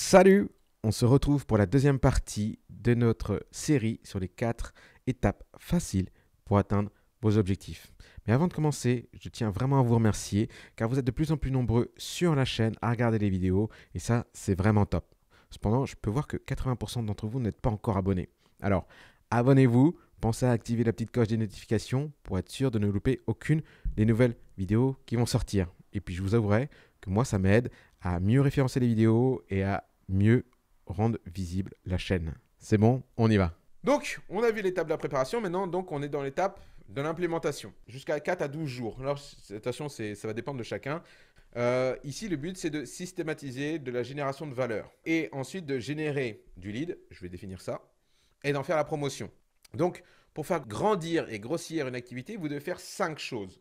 Salut On se retrouve pour la deuxième partie de notre série sur les quatre étapes faciles pour atteindre vos objectifs. Mais avant de commencer, je tiens vraiment à vous remercier car vous êtes de plus en plus nombreux sur la chaîne à regarder les vidéos et ça, c'est vraiment top. Cependant, je peux voir que 80% d'entre vous n'êtes pas encore abonnés. Alors, abonnez-vous, pensez à activer la petite cloche des notifications pour être sûr de ne louper aucune des nouvelles vidéos qui vont sortir. Et puis, je vous avouerai que moi, ça m'aide à mieux référencer les vidéos et à mieux rendre visible la chaîne. C'est bon, on y va. Donc, on a vu l'étape de la préparation, maintenant donc on est dans l'étape de l'implémentation, jusqu'à 4 à 12 jours. Alors, attention, ça va dépendre de chacun. Euh, ici, le but, c'est de systématiser de la génération de valeur et ensuite de générer du lead, je vais définir ça, et d'en faire la promotion. Donc, pour faire grandir et grossir une activité, vous devez faire cinq choses.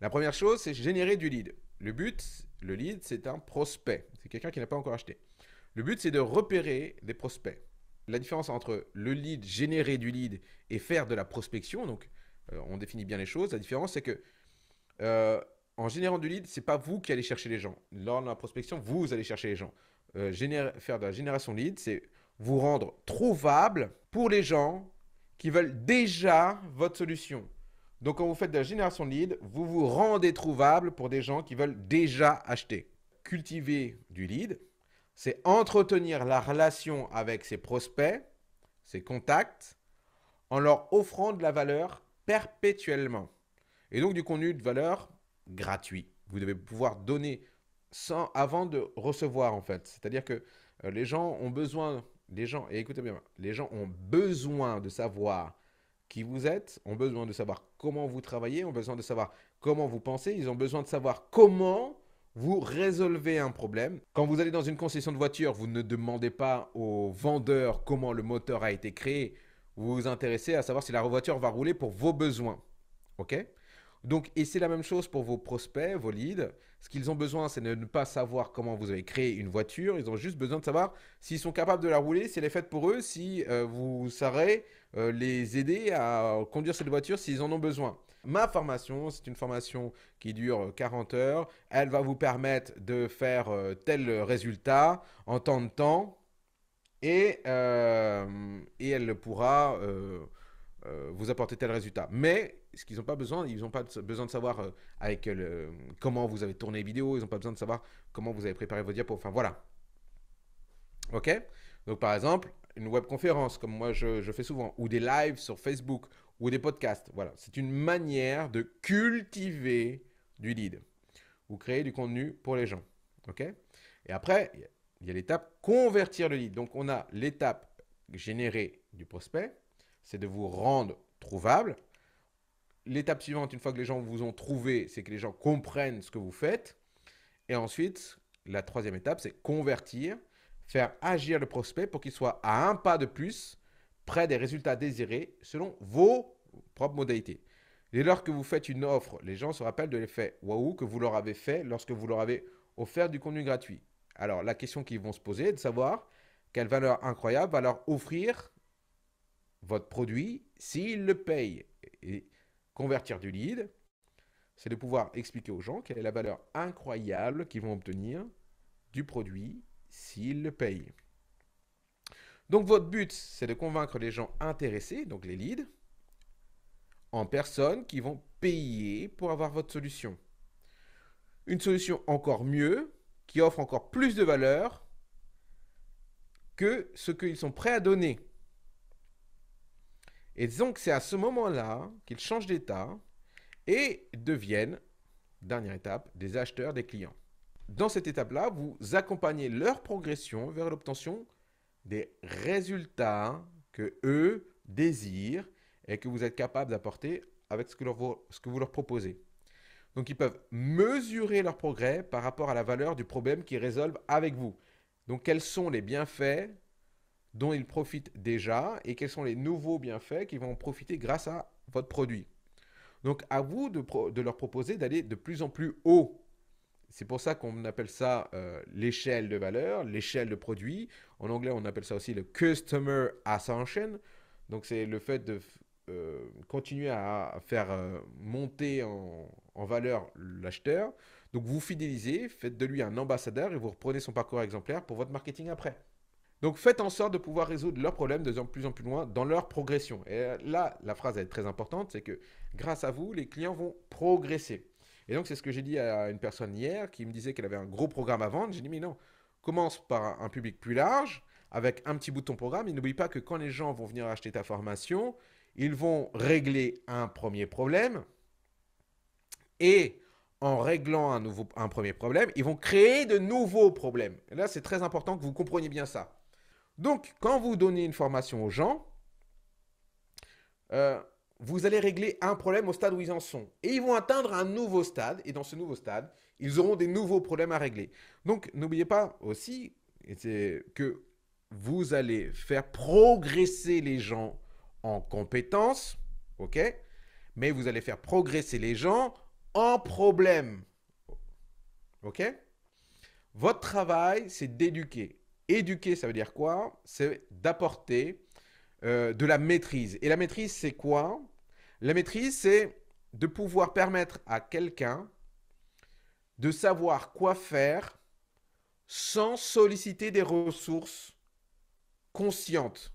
La première chose, c'est générer du lead. Le but, le lead, c'est un prospect. C'est quelqu'un qui n'a pas encore acheté. Le but, c'est de repérer des prospects. La différence entre le lead, générer du lead et faire de la prospection, donc euh, on définit bien les choses, la différence, c'est que euh, en générant du lead, ce c'est pas vous qui allez chercher les gens. Lors de la prospection, vous allez chercher les gens. Euh, faire de la génération lead, c'est vous rendre trouvable pour les gens qui veulent déjà votre solution. Donc, quand vous faites de la génération de lead, vous vous rendez trouvable pour des gens qui veulent déjà acheter. Cultiver du lead, c'est entretenir la relation avec ses prospects, ses contacts, en leur offrant de la valeur perpétuellement. Et donc du contenu de valeur gratuit. Vous devez pouvoir donner sans, avant de recevoir en fait. C'est-à-dire que euh, les gens ont besoin, les gens, et écoutez bien, les gens ont besoin de savoir qui vous êtes, ont besoin de savoir comment vous travaillez, ont besoin de savoir comment vous pensez, ils ont besoin de savoir comment vous résolvez un problème. Quand vous allez dans une concession de voitures, vous ne demandez pas aux vendeur comment le moteur a été créé. Vous vous intéressez à savoir si la voiture va rouler pour vos besoins. OK donc, et c'est la même chose pour vos prospects, vos leads. Ce qu'ils ont besoin, c'est de ne pas savoir comment vous avez créé une voiture. Ils ont juste besoin de savoir s'ils sont capables de la rouler, si elle est faite pour eux, si euh, vous savez euh, les aider à conduire cette voiture s'ils en ont besoin. Ma formation, c'est une formation qui dure 40 euh, heures. Elle va vous permettre de faire euh, tel résultat en temps de temps. Et, et elle pourra vous apporter tel résultat. Mais ce qu'ils n'ont pas besoin, ils n'ont pas besoin de savoir avec comment vous avez tourné les vidéos, ils n'ont pas besoin de savoir comment vous avez préparé vos diapos. Enfin voilà. Ok Donc par exemple, une webconférence, comme moi je, fais souvent, ou des lives sur Facebook, ou des podcasts. Voilà, c'est une manière de cultiver du lead. ou créer du contenu pour les gens. OK Et après, il y a l'étape convertir le lead. Donc, on a l'étape générer du prospect, c'est de vous rendre trouvable. L'étape suivante, une fois que les gens vous ont trouvé, c'est que les gens comprennent ce que vous faites. Et ensuite, la troisième étape, c'est convertir faire agir le prospect pour qu'il soit à un pas de plus près des résultats désirés selon vos propres modalités. Dès lors que vous faites une offre, les gens se rappellent de l'effet waouh que vous leur avez fait lorsque vous leur avez offert du contenu gratuit. Alors la question qu'ils vont se poser est de savoir quelle valeur incroyable va leur offrir votre produit s'ils le payent. Et convertir du lead, c'est de pouvoir expliquer aux gens quelle est la valeur incroyable qu'ils vont obtenir du produit s'ils le payent. Donc votre but, c'est de convaincre les gens intéressés, donc les leads, en personnes qui vont payer pour avoir votre solution. Une solution encore mieux, qui offre encore plus de valeur que ce qu'ils sont prêts à donner. Et donc c'est à ce moment-là qu'ils changent d'état et deviennent, dernière étape, des acheteurs, des clients dans cette étape-là, vous accompagnez leur progression vers l'obtention des résultats que eux désirent et que vous êtes capable d'apporter avec ce que, vous leur proposez. Donc ils peuvent mesurer leur progrès par rapport à la valeur du problème qu'ils résolvent avec vous. Donc quels sont les bienfaits dont ils profitent déjà et quels sont les nouveaux bienfaits qui vont profiter grâce à votre produit. Donc à vous de leur proposer d'aller de plus en plus haut c'est pour ça qu'on appelle ça euh, l'échelle de valeur, l'échelle de produit. En anglais, on appelle ça aussi le customer ascension. Donc, c'est le fait de euh, continuer à faire euh, monter en, en valeur l'acheteur. Donc, vous fidélisez, faites de lui un ambassadeur et vous reprenez son parcours exemplaire pour votre marketing après. Donc, faites en sorte de pouvoir résoudre leurs problèmes de plus en plus loin dans leur progression. Et là, la phrase est très importante, c'est que grâce à vous, les clients vont progresser. Et donc, c'est ce que j'ai dit à une personne hier qui me disait qu'elle avait un gros programme à vendre. J'ai dit, mais non, commence par un public plus large, avec un petit bout de ton programme. Et n'oublie pas que quand les gens vont venir acheter ta formation, ils vont régler un premier problème. Et en réglant un, nouveau, un premier problème, ils vont créer de nouveaux problèmes. Et là, c'est très important que vous compreniez bien ça. Donc, quand vous donnez une formation aux gens, euh, vous allez régler un problème au stade où ils en sont. Et ils vont atteindre un nouveau stade, et dans ce nouveau stade, ils auront des nouveaux problèmes à régler. Donc n'oubliez pas aussi que vous allez faire progresser les gens en compétences, ok Mais vous allez faire progresser les gens en problèmes, ok Votre travail, c'est d'éduquer. Éduquer, ça veut dire quoi C'est d'apporter euh, de la maîtrise. Et la maîtrise, c'est quoi la maîtrise, c'est de pouvoir permettre à quelqu'un de savoir quoi faire sans solliciter des ressources conscientes.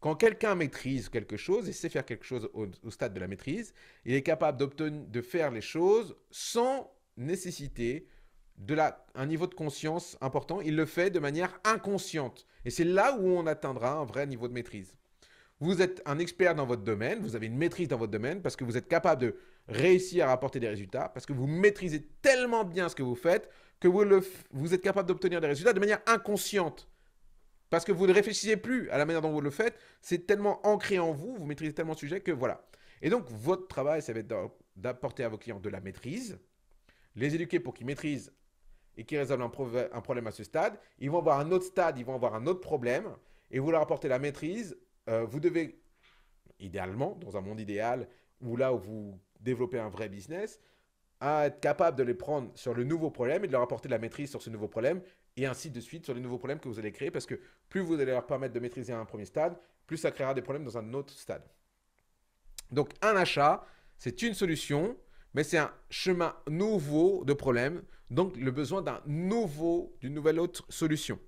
Quand quelqu'un maîtrise quelque chose et sait faire quelque chose au, stade de la maîtrise, il est capable de faire les choses sans nécessiter de un niveau de conscience important. Il le fait de manière inconsciente. Et c'est là où on atteindra un vrai niveau de maîtrise. Vous êtes un expert dans votre domaine, vous avez une maîtrise dans votre domaine parce que vous êtes capable de réussir à apporter des résultats, parce que vous maîtrisez tellement bien ce que vous faites que vous, le vous êtes capable d'obtenir des résultats de manière inconsciente. Parce que vous ne réfléchissez plus à la manière dont vous le faites, c'est tellement ancré en vous, vous maîtrisez tellement le sujet que voilà. Et donc, votre travail, ça va être d'apporter à vos clients de la maîtrise, les éduquer pour qu'ils maîtrisent et qu'ils résolvent un, un, problème à ce stade. Ils vont avoir un autre stade, ils vont avoir un autre problème, et vous leur apportez la maîtrise euh, vous devez, idéalement, dans un monde idéal, ou là où vous développez un vrai business, être capable de les prendre sur le nouveau problème et de leur apporter de la maîtrise sur ce nouveau problème, et ainsi de suite sur les nouveaux problèmes que vous allez créer, parce que plus vous allez leur permettre de maîtriser un premier stade, plus ça créera des problèmes dans un autre stade. Donc un achat, c'est une solution, mais c'est un chemin nouveau de problème, donc le besoin d'un nouveau, d'une nouvelle autre solution.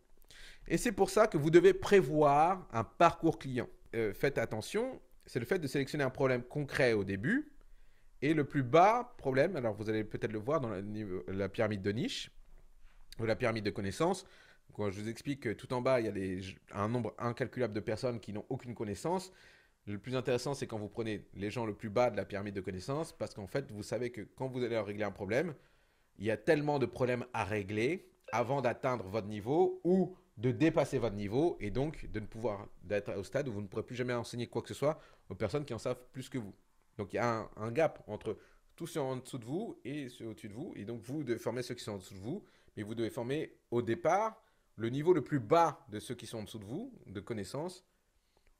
Et c'est pour ça que vous devez prévoir un parcours client. Euh, faites attention, c'est le fait de sélectionner un problème concret au début et le plus bas problème, alors vous allez peut-être le voir dans la, pyramide de niche ou la pyramide de connaissances. Quand je vous explique tout en bas, il y a un nombre incalculable de personnes qui n'ont aucune connaissance. Le plus intéressant, c'est quand vous prenez les gens le plus bas de la pyramide de connaissances, parce qu'en fait, vous savez que quand vous allez régler un problème, il y a tellement de problèmes à régler avant d'atteindre votre niveau ou de dépasser votre niveau et donc de ne pouvoir d'être au stade où vous ne pourrez plus jamais enseigner quoi que ce soit aux personnes qui en savent plus que vous. Donc il y a un, gap entre tous ceux en dessous de vous et ceux au-dessus de vous. Et donc vous devez former ceux qui sont en dessous de vous, mais vous devez former au départ le niveau le plus bas de ceux qui sont en dessous de vous, de connaissances,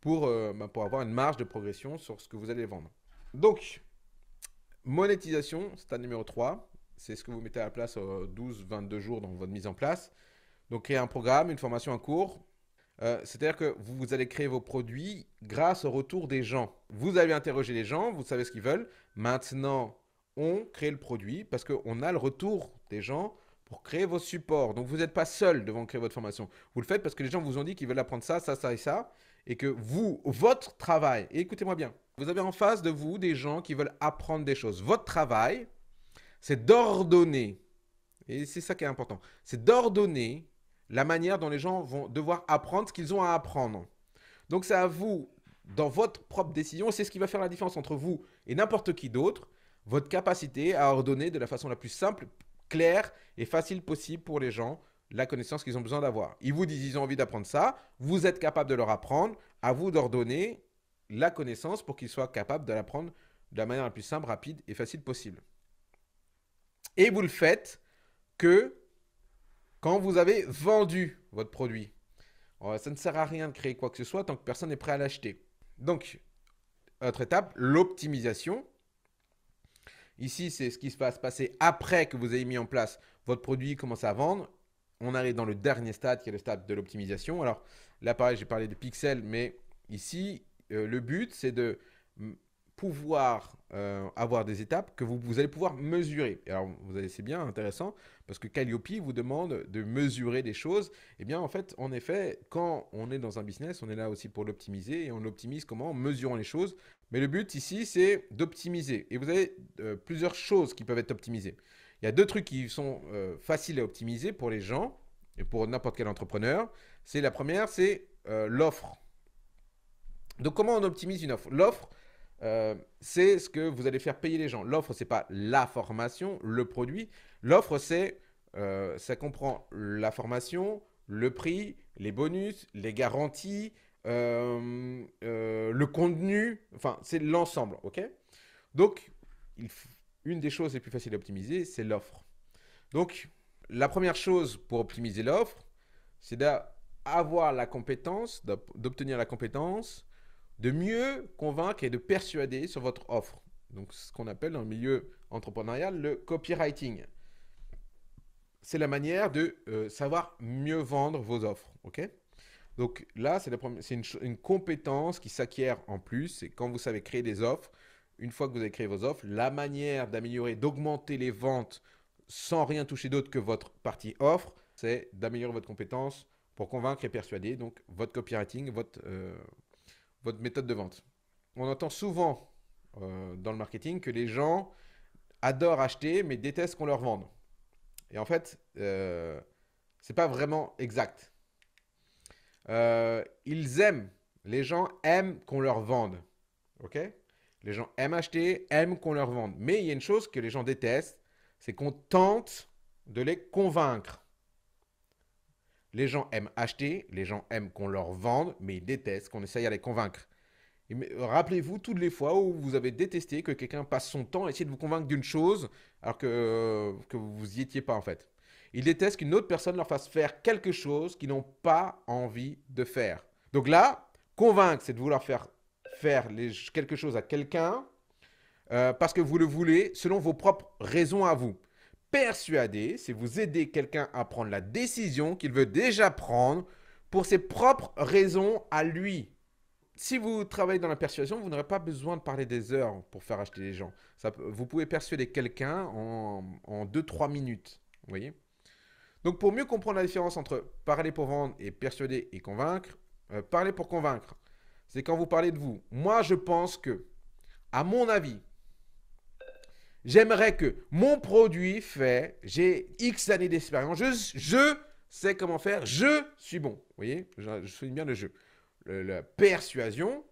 pour, euh, bah, avoir une marge de progression sur ce que vous allez vendre. Donc, monétisation, stade numéro 3. C'est ce que vous mettez à la place 12-22 euh, jours dans votre mise en place. Donc créer un programme, une formation, un cours. Euh, c'est-à-dire que vous allez créer vos produits grâce au retour des gens. Vous avez interrogé les gens, vous savez ce qu'ils veulent. Maintenant, on crée le produit parce qu'on a le retour des gens pour créer vos supports. Donc vous n'êtes pas seul devant créer votre formation. Vous le faites parce que les gens vous ont dit qu'ils veulent apprendre ça, ça, ça et ça. Et que vous, votre travail, écoutez-moi bien, vous avez en face de vous des gens qui veulent apprendre des choses. Votre travail, c'est d'ordonner, et c'est ça qui est important, c'est d'ordonner la manière dont les gens vont devoir apprendre ce qu'ils ont à apprendre. Donc c'est à vous, dans votre propre décision, c'est ce qui va faire la différence entre vous et n'importe qui d'autre, votre capacité à ordonner de la façon la plus simple, claire et facile possible pour les gens la connaissance qu'ils ont besoin d'avoir. Ils vous disent ils ont envie d'apprendre ça, vous êtes capable de leur apprendre, à vous d'ordonner la connaissance pour qu'ils soient capables de l'apprendre de la manière la plus simple, rapide et facile possible. Et vous le faites que quand vous avez vendu votre produit. Euh, ça ne sert à rien de créer quoi que ce soit tant que personne n'est prêt à l'acheter. Donc, autre étape, l'optimisation. Ici, c'est ce qui se passe passer après que vous ayez mis en place votre produit, commence à vendre. On arrive dans le dernier stade qui est le stade de l'optimisation. Alors là, pareil, j'ai parlé de pixels, mais ici, euh, le but, c'est de pouvoir euh, avoir des étapes que vous, vous allez pouvoir mesurer. alors, vous allez, c'est bien intéressant parce que Calliope vous demande de mesurer des choses. Et eh bien, en fait, en effet, quand on est dans un business, on est là aussi pour l'optimiser et on l'optimise comment En mesurant les choses. Mais le but ici, c'est d'optimiser. Et vous avez euh, plusieurs choses qui peuvent être optimisées. Il y a deux trucs qui sont euh, faciles à optimiser pour les gens et pour n'importe quel entrepreneur. C'est la première, c'est l'offre. Donc, comment on optimise une offre L'offre, euh, c'est ce que vous allez faire payer les gens. L'offre, ce n'est pas la formation, le produit. L'offre, c'est euh, ça comprend la formation, le prix, les bonus, les garanties, euh, le contenu. Enfin, c'est l'ensemble, ok Donc, une des choses les plus faciles à optimiser, c'est l'offre. Donc, la première chose pour optimiser l'offre, c'est d'avoir la compétence, d'obtenir la compétence de mieux convaincre et de persuader sur votre offre. Donc, ce qu'on appelle dans le milieu entrepreneurial le copywriting. C'est la manière de euh, savoir mieux vendre vos offres. OK Donc là, c'est une, compétence qui s'acquiert en plus. C'est quand vous savez créer des offres, une fois que vous avez créé vos offres, la manière d'améliorer, d'augmenter les ventes sans rien toucher d'autre que votre partie offre, c'est d'améliorer votre compétence pour convaincre et persuader. Donc, votre copywriting, votre, euh, votre méthode de vente. On entend souvent euh, dans le marketing que les gens adorent acheter mais détestent qu'on leur vende. Et en fait, euh, ce n'est pas vraiment exact. Euh, ils aiment, les gens aiment qu'on leur vende. Ok Les gens aiment acheter, aiment qu'on leur vende. Mais il y a une chose que les gens détestent, c'est qu'on tente de les convaincre. Les gens aiment acheter, les gens aiment qu'on leur vende, mais ils détestent qu'on essaye à les convaincre. Euh, rappelez-vous toutes les fois où vous avez détesté que quelqu'un passe son temps à essayer de vous convaincre d'une chose alors que, euh, que vous n'y étiez pas en fait. Ils détestent qu'une autre personne leur fasse faire quelque chose qu'ils n'ont pas envie de faire. Donc là, convaincre, c'est de vouloir faire, faire quelque chose à quelqu'un euh, parce que vous le voulez selon vos propres raisons à vous persuader, c'est vous aider quelqu'un à prendre la décision qu'il veut déjà prendre pour ses propres raisons à lui. Si vous travaillez dans la persuasion, vous n'aurez pas besoin de parler des heures pour faire acheter les gens. Ça, vous pouvez persuader quelqu'un en, 2-3 minutes. Vous voyez Donc pour mieux comprendre la différence entre parler pour vendre et persuader et convaincre, euh, parler pour convaincre, c'est quand vous parlez de vous. Moi, je pense que, à mon avis, J'aimerais que mon produit fait, j'ai X années d'expérience, je, sais comment faire, je suis bon. Vous voyez, je, souligne bien le jeu. la persuasion,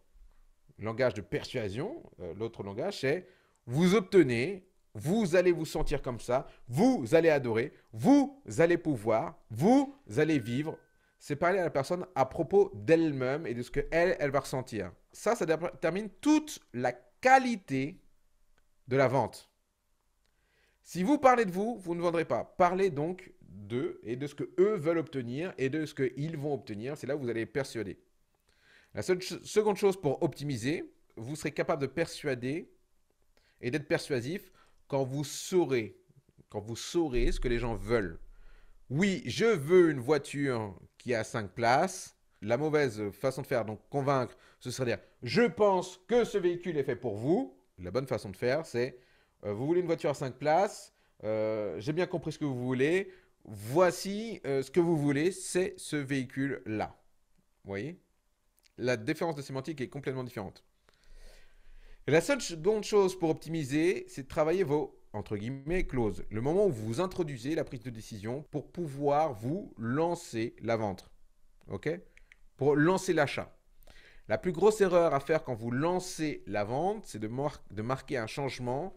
langage de persuasion, euh, l'autre langage, c'est vous obtenez, vous allez vous sentir comme ça, vous allez adorer, vous allez pouvoir, vous allez vivre. C'est parler à la personne à propos d'elle-même et de ce qu'elle, elle va ressentir. Ça, ça détermine toute la qualité de la vente. Si vous parlez de vous, vous ne vendrez pas. Parlez donc d'eux et de ce que eux veulent obtenir et de ce qu'ils vont obtenir. C'est là où vous allez persuader. La seconde chose pour optimiser, vous serez capable de persuader et d'être persuasif quand vous saurez, quand vous saurez ce que les gens veulent. Oui, je veux une voiture qui a 5 places. La mauvaise façon de faire, donc convaincre, ce serait dire je pense que ce véhicule est fait pour vous. La bonne façon de faire, c'est euh, vous voulez une voiture à 5 places, euh, j'ai bien compris ce que vous voulez, voici euh, ce que vous voulez, c'est ce véhicule-là. Vous voyez La différence de sémantique est complètement différente. La seule seconde chose pour optimiser, c'est de travailler vos entre guillemets clauses. Le moment où vous introduisez la prise de décision pour pouvoir vous lancer la vente. OK Pour lancer l'achat. La plus grosse erreur à faire quand vous lancez la vente, c'est de, marquer un changement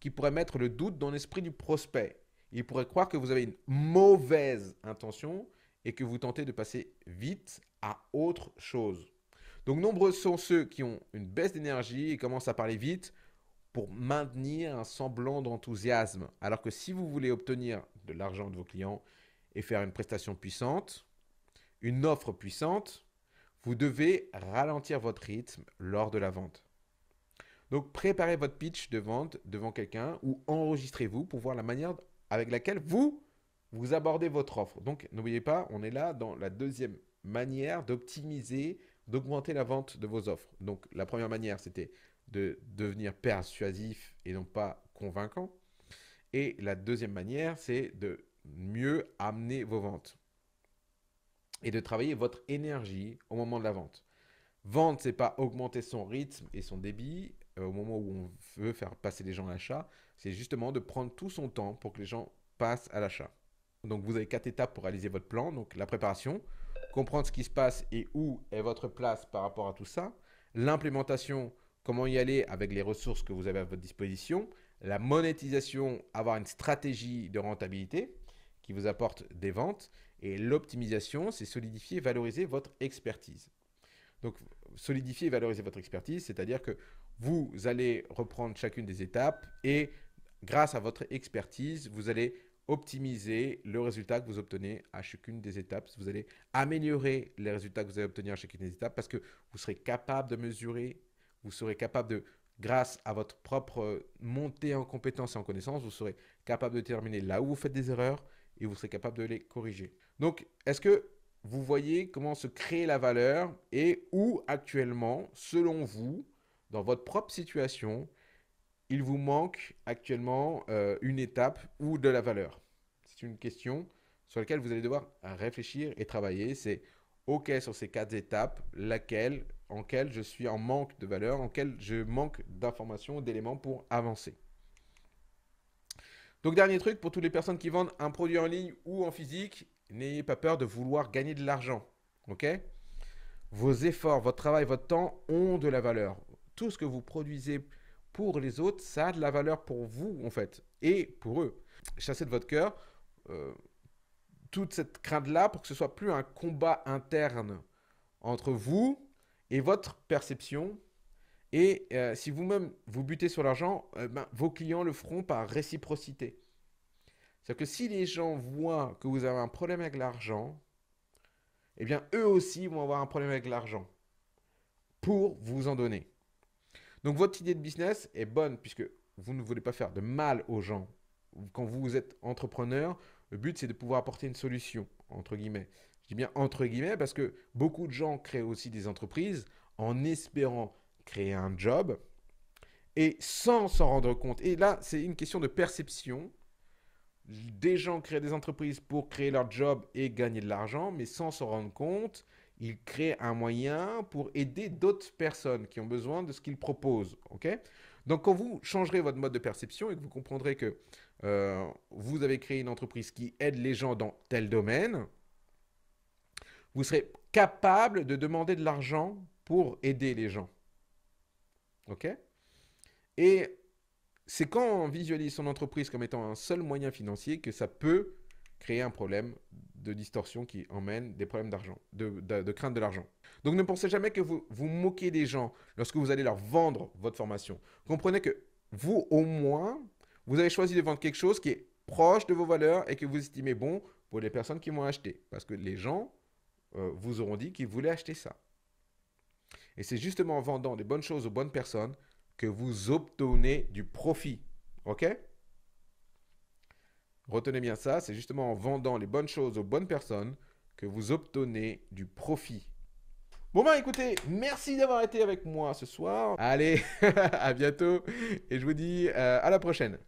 qui pourrait mettre le doute dans l'esprit du prospect. Il pourrait croire que vous avez une mauvaise intention et que vous tentez de passer vite à autre chose. Donc nombreux sont ceux qui ont une baisse d'énergie et commencent à parler vite pour maintenir un semblant d'enthousiasme. Alors que si vous voulez obtenir de l'argent de vos clients et faire une prestation puissante, une offre puissante, vous devez ralentir votre rythme lors de la vente. Donc préparez votre pitch de vente devant quelqu'un ou enregistrez-vous pour voir la manière avec laquelle vous, vous abordez votre offre. Donc n'oubliez pas, on est là dans la deuxième manière d'optimiser, d'augmenter la vente de vos offres. Donc la première manière, c'était de devenir persuasif et non pas convaincant. Et la deuxième manière, c'est de mieux amener vos ventes et de travailler votre énergie au moment de la vente. Vente, c'est pas augmenter son rythme et son débit. Euh, au moment où on veut faire passer les gens à l'achat, c'est justement de prendre tout son temps pour que les gens passent à l'achat. Donc vous avez quatre étapes pour réaliser votre plan. Donc la préparation, comprendre ce qui se passe et où est votre place par rapport à tout ça. L'implémentation, comment y aller avec les ressources que vous avez à votre disposition. La monétisation, avoir une stratégie de rentabilité qui vous apporte des ventes. Et l'optimisation, c'est solidifier et valoriser votre expertise. Donc solidifier et valoriser votre expertise, c'est-à-dire que vous allez reprendre chacune des étapes et grâce à votre expertise, vous allez optimiser le résultat que vous obtenez à chacune des étapes. Vous allez améliorer les résultats que vous allez obtenir à chacune des étapes parce que vous serez capable de mesurer, vous serez capable de, grâce à votre propre montée en compétences et en connaissances, vous serez capable de déterminer là où vous faites des erreurs et vous serez capable de les corriger. Donc, est-ce que vous voyez comment se crée la valeur et où actuellement, selon vous, dans votre propre situation, il vous manque actuellement euh, une étape ou de la valeur C'est une question sur laquelle vous allez devoir réfléchir et travailler. C'est OK sur ces quatre étapes, laquelle, en quelle je suis en manque de valeur, en quelle je manque d'informations, d'éléments pour avancer. Donc dernier truc, pour toutes les personnes qui vendent un produit en ligne ou en physique, n'ayez pas peur de vouloir gagner de l'argent. OK Vos efforts, votre travail, votre temps ont de la valeur tout ce que vous produisez pour les autres, ça a de la valeur pour vous, en fait, et pour eux. Chassez de votre cœur euh, toute cette crainte-là pour que ce soit plus un combat interne entre vous et votre perception. Et euh, si vous-même vous butez sur l'argent, euh, ben, vos clients le feront par réciprocité. C'est-à-dire que si les gens voient que vous avez un problème avec l'argent, eh bien, eux aussi vont avoir un problème avec l'argent pour vous en donner. Donc votre idée de business est bonne puisque vous ne voulez pas faire de mal aux gens. Quand vous êtes entrepreneur, le but c'est de pouvoir apporter une solution, entre guillemets. Je dis bien entre guillemets parce que beaucoup de gens créent aussi des entreprises en espérant créer un job et sans s'en rendre compte. Et là, c'est une question de perception. Des gens créent des entreprises pour créer leur job et gagner de l'argent, mais sans s'en rendre compte il crée un moyen pour aider d'autres personnes qui ont besoin de ce qu'il propose. Donc quand vous changerez votre mode de perception et que vous comprendrez que euh, vous avez créé une entreprise qui aide les gens dans tel domaine, vous serez capable de demander de l'argent pour aider les gens. OK Et c'est quand on visualise son entreprise comme étant un seul moyen financier que ça peut créer un problème de distorsion qui emmène des problèmes d'argent, de, crainte de l'argent. Donc ne pensez jamais que vous vous moquez des gens lorsque vous allez leur vendre votre formation. Comprenez que vous, au moins, vous avez choisi de vendre quelque chose qui est proche de vos valeurs et que vous estimez bon pour les personnes qui vont acheter. Parce que les gens euh, vous auront dit qu'ils voulaient acheter ça. Et c'est justement en vendant des bonnes choses aux bonnes personnes que vous obtenez du profit. OK Retenez bien ça, c'est justement en vendant les bonnes choses aux bonnes personnes que vous obtenez du profit. Bon ben écoutez, merci d'avoir été avec moi ce soir. Allez, à bientôt et je vous dis euh, à la prochaine.